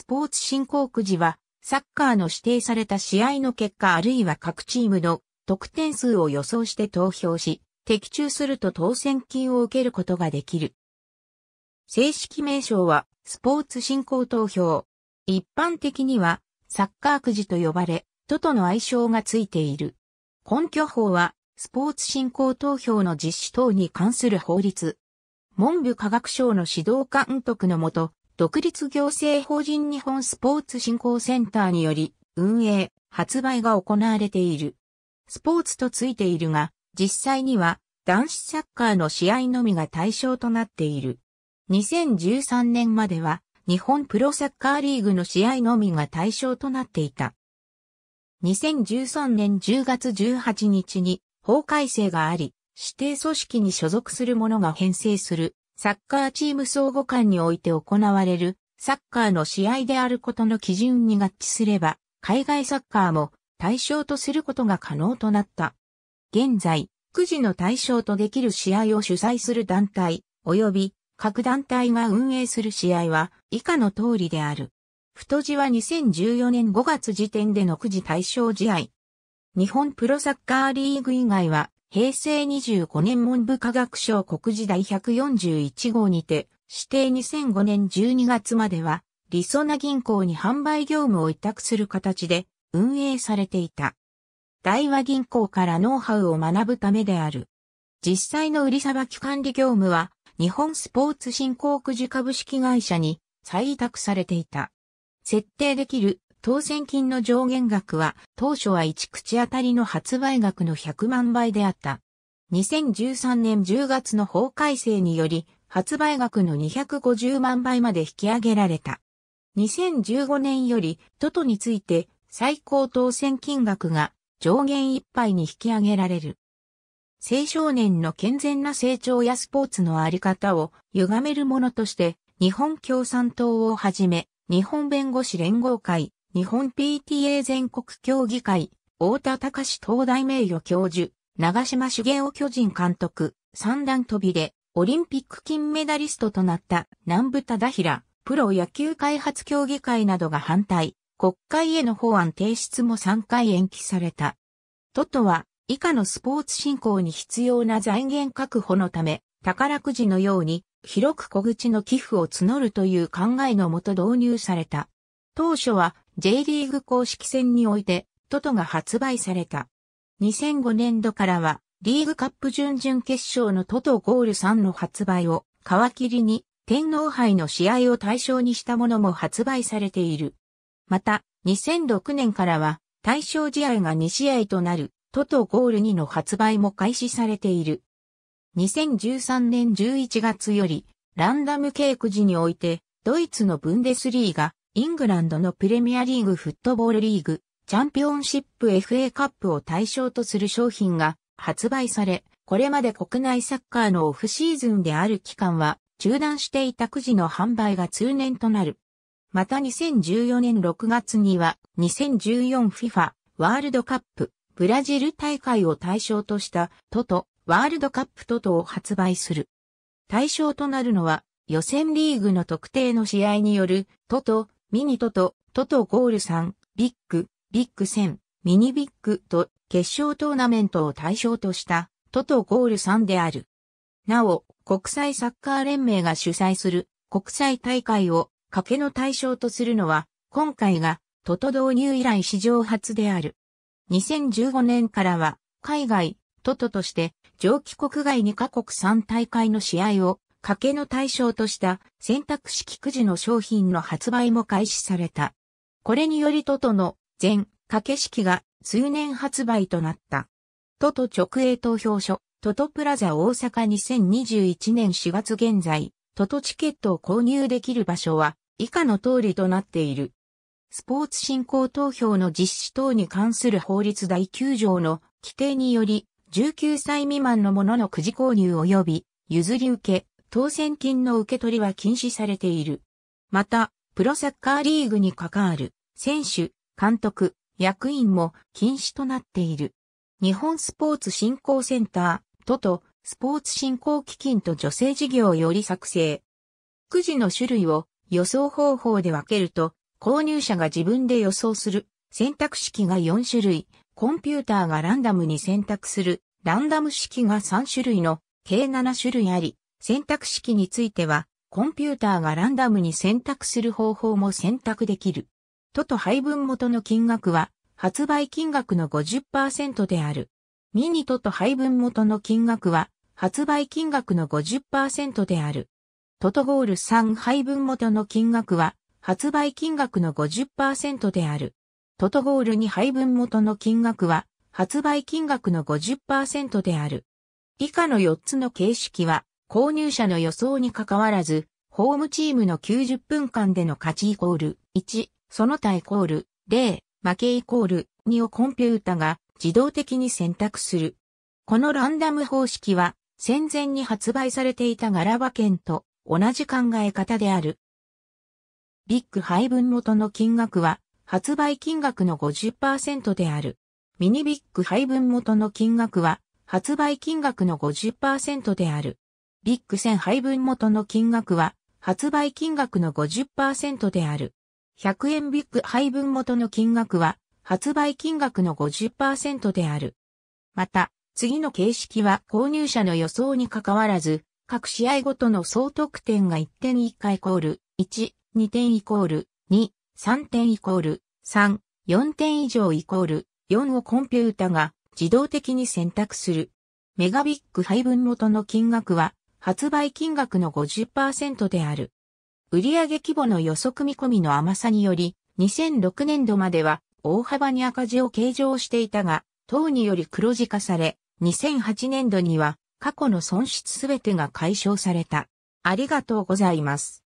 スポーツ振興くじは、サッカーの指定された試合の結果あるいは各チームの得点数を予想して投票し、的中すると当選金を受けることができる。正式名称は、スポーツ振興投票。一般的には、サッカーくじと呼ばれ、都との愛称がついている。根拠法は、スポーツ振興投票の実施等に関する法律。文部科学省の指導監督のもと、独立行政法人日本スポーツ振興センターにより、運営、発売が行われている。スポーツとついているが、実際には男子サッカーの試合のみが対象となっている。2013年までは日本プロサッカーリーグの試合のみが対象となっていた。2013年10月18日に法改正があり、指定組織に所属する者が編成するサッカーチーム相互間において行われるサッカーの試合であることの基準に合致すれば、海外サッカーも対象とすることが可能となった。現在、くじの対象とできる試合を主催する団体、及び各団体が運営する試合は以下の通りである。太字は2014年5月時点でのくじ対象試合。日本プロサッカーリーグ以外は平成25年文部科学省国時第141号にて、指定2005年12月までは、りそな銀行に販売業務を委託する形で運営されていた。大和銀行からノウハウを学ぶためである。実際の売りさばき管理業務は、日本スポーツ振興くじ株式会社に再委託されていた。設定できる当選金の上限額は当初は1口当たりの発売額の100万倍であった。2013年10月の法改正により発売額の250万倍まで引き上げられた。2015年よりトトについて最高当選金額が上限いっぱいに引き上げられる。青少年の健全な成長やスポーツのあり方を歪めるものとして、日本共産党をはじめ、日本弁護士連合会、日本 PTA 全国協議会、大田隆東大名誉教授、長島茂雄巨人監督、三段飛びで、オリンピック金メダリストとなった南部忠平、プロ野球開発協議会などが反対、国会への法案提出も3回延期された。都とは、以下のスポーツ振興に必要な財源確保のため、宝くじのように、広く小口の寄付を募るという考えのもと導入された。当初は J リーグ公式戦において、トトが発売された。2005年度からは、リーグカップ準々決勝のトトゴール3の発売を、皮切りに、天皇杯の試合を対象にしたものも発売されている。また、2006年からは、対象試合が2試合となる、トトゴール2の発売も開始されている。2013年11月より、ランダムケーク時において、ドイツのブンデスリーが、イングランドのプレミアリーグフットボールリーグ、チャンピオンシップ FA カップを対象とする商品が発売され、これまで国内サッカーのオフシーズンである期間は中断していたくじの販売が通年となる。また2014年6月には 2014FIFA ワールドカップブラジル大会を対象としたトトワールドカップトトを発売する。対象となるのは予選リーグの特定の試合によるトトミニトト、トトゴール3、ビッグ、ビッグ戦、ミニビッグと決勝トーナメントを対象としたトトゴール3である。なお、国際サッカー連盟が主催する国際大会を賭けの対象とするのは、今回がトト導入以来史上初である。2015年からは、海外、トトとして、上記国外2カ国3大会の試合を賭けの対象とした選択式くじの商品の発売も開始された。これによりトトの全賭け式が通年発売となった。トト直営投票所、トトプラザ大阪2021年4月現在、トトチケットを購入できる場所は以下の通りとなっている。スポーツ振興投票の実施等に関する法律第9条の規定により、19歳未満の者のくじ購入及び譲り受け、当選金の受け取りは禁止されている。また、プロサッカーリーグに関わる選手、監督、役員も禁止となっている。日本スポーツ振興センター、都とスポーツ振興基金と女性事業より作成。くじの種類を予想方法で分けると、購入者が自分で予想する選択式が4種類、コンピューターがランダムに選択するランダム式が3種類の計7種類あり、選択式については、コンピューターがランダムに選択する方法も選択できる。都と配分元の金額は、発売金額の50%である。ミニ都と配分元の金額は、発売金額の50%である。トトゴール3配分元の金額は、発売金額の50%である。トトゴール2配分元の金額は、発売金額の50%である。以下の4つの形式は、購入者の予想に関わらず、ホームチームの90分間での勝ちイコール1、その他イコール0、負けイコール2をコンピュータが自動的に選択する。このランダム方式は戦前に発売されていたガラバ券と同じ考え方である。ビッグ配分元の金額は発売金額の50%である。ミニビッグ配分元の金額は発売金額の50%である。ビッグ1000配分元の金額は、発売金額の50%である。100円ビッグ配分元の金額は、発売金額の50%である。また、次の形式は購入者の予想に関わらず、各試合ごとの総得点が1点1回イコール、1、2点イコール、2、3点イコール、3、4点以上イコール、4をコンピュータが自動的に選択する。メガビッグ配分元の金額は、発売金額の50%である。売上規模の予測見込みの甘さにより、2006年度までは大幅に赤字を計上していたが、等により黒字化され、2008年度には過去の損失すべてが解消された。ありがとうございます。